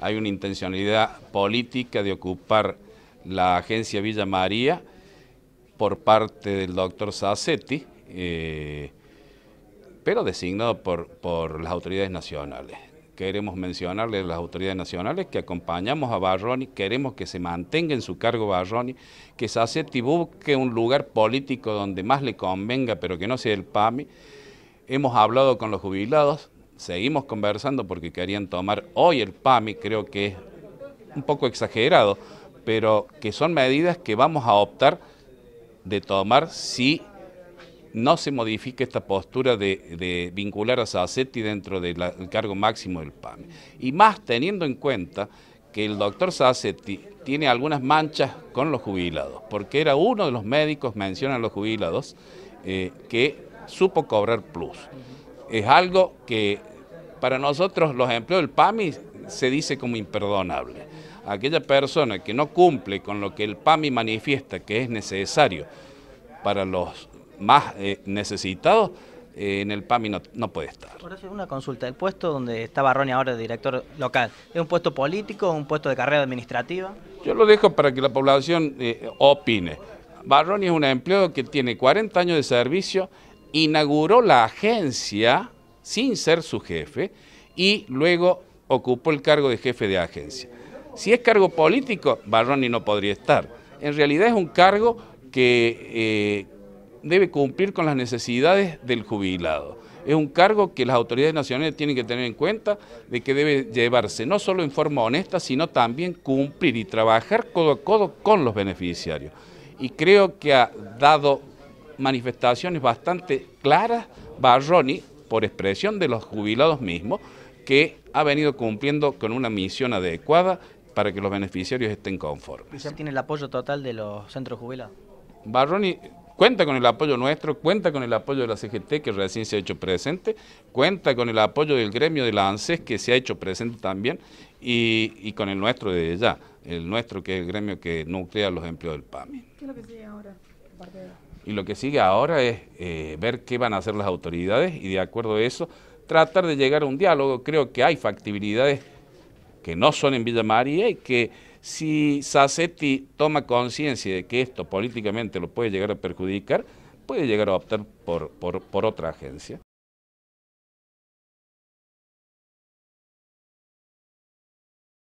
hay una intencionalidad política de ocupar la agencia Villa María por parte del doctor Sassetti, eh, pero designado por, por las autoridades nacionales. Queremos mencionarle a las autoridades nacionales que acompañamos a Barroni, queremos que se mantenga en su cargo Barroni, que Sassetti busque un lugar político donde más le convenga, pero que no sea el PAMI. Hemos hablado con los jubilados, seguimos conversando porque querían tomar hoy el PAMI, creo que es un poco exagerado, pero que son medidas que vamos a optar de tomar si no se modifica esta postura de, vincular a Sassetti dentro del cargo máximo del PAMI. Y más teniendo en cuenta que el doctor Sassetti tiene algunas manchas con los jubilados, porque era uno de los médicos, mencionan los jubilados, eh, que supo cobrar plus. Es algo que para nosotros los empleos del PAMI se dice como imperdonable. Aquella persona que no cumple con lo que el PAMI manifiesta que es necesario para los más eh, necesitados, eh, en el PAMI no, puede estar. Por eso una consulta. El puesto donde está Barroni ahora de director local, ¿es un puesto político, un puesto de carrera administrativa? Yo lo dejo para que la población eh, opine. Barroni es un empleado que tiene 40 años de servicio, inauguró la agencia sin ser su jefe y luego ocupó el cargo de jefe de agencia. Si es cargo político, Barroni no podría estar. En realidad es un cargo que eh, debe cumplir con las necesidades del jubilado. Es un cargo que las autoridades nacionales tienen que tener en cuenta de que debe llevarse no solo en forma honesta, sino también cumplir y trabajar codo a codo con los beneficiarios. Y creo que ha dado manifestaciones bastante claras Barroni por expresión de los jubilados mismos, que ha venido cumpliendo con una misión adecuada para que los beneficiarios estén conformes. ¿Y ya tiene el apoyo total de los centros jubilados? Barroni cuenta con el apoyo nuestro, cuenta con el apoyo de la CGT que recién se ha hecho presente, cuenta con el apoyo del gremio de la ANSES que se ha hecho presente también y, con el nuestro desde ya, el nuestro que es el gremio que nuclea los empleos del PAMI. ¿Qué es lo que sigue ahora? Y lo que sigue ahora es eh, ver qué van a hacer las autoridades y de acuerdo a eso tratar de llegar a un diálogo. Creo que hay factibilidades que no son en Villa María y que si Sassetti toma conciencia de que esto políticamente lo puede llegar a perjudicar, puede llegar a optar por, por otra agencia.